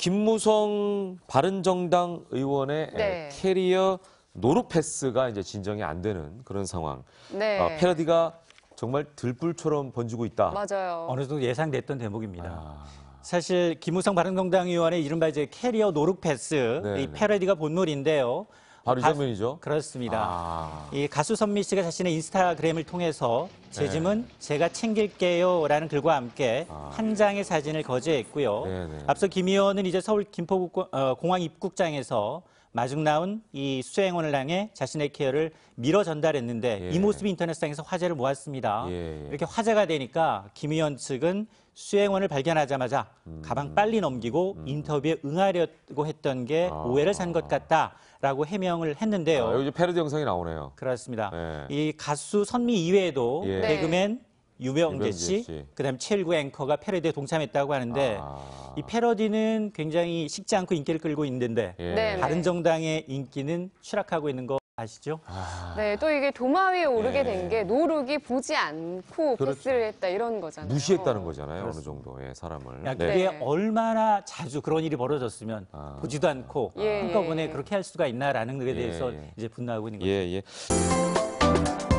김무성 바른정당 의원의 네. 캐리어 노루 패스가 이제 진정이 안 되는 그런 상황. 네. 아, 패러디가 정말 들불처럼 번지고 있다. 맞아요. 어느 정도 예상됐던 대목입니다. 아... 사실 김무성 바른정당 의원의 이른바 이제 캐리어 노루 패스 네, 이 네. 패러디가 본물인데요. 바로 가, 이면이죠 그렇습니다. 아. 이 가수 선미 씨가 자신의 인스타그램을 통해서 제 네. 짐은 네. 제가 챙길게요라는 글과 함께 아. 한 장의 사진을 거제했고요. 네네. 앞서 김 의원은 이제 서울 김포 어, 공항 입국장에서 마중 나온 이 수행원을 향해 자신의 케어를 밀어 전달했는데 예. 이 모습이 인터넷상에서 화제를 모았습니다. 예, 예. 이렇게 화제가 되니까 김 의원 측은 수행원을 발견하자마자 음. 가방 빨리 넘기고 음. 인터뷰에 응하려고 했던 게 아. 오해를 산 것 같다라고 해명을 했는데요. 아, 여기 패러디 영상이 나오네요. 그렇습니다. 네. 이 가수 선미 이외에도 예. 네. 개그맨 유명재 씨, 씨. 그다음 최일구 앵커가 패러디에 동참했다고 하는데 아. 이 패러디는 굉장히 식지 않고 인기를 끌고 있는데 예. 네. 바른정당의 인기는 추락하고 있는 거. 아시죠? 아... 네, 또 이게 도마 위에 오르게 네. 된게 노룩이 보지 않고 그렇죠. 패스를 했다 이런 거잖아요. 무시했다는 거잖아요, 그렇습니다. 어느 정도의 사람을. 야, 네. 그게 네. 얼마나 자주 그런 일이 벌어졌으면 아... 보지도 않고 아... 한꺼번에 그렇게 할 수가 있나라는 것에 예, 대해서 예. 이제 분노하고 있는 예, 거죠. 예, 예.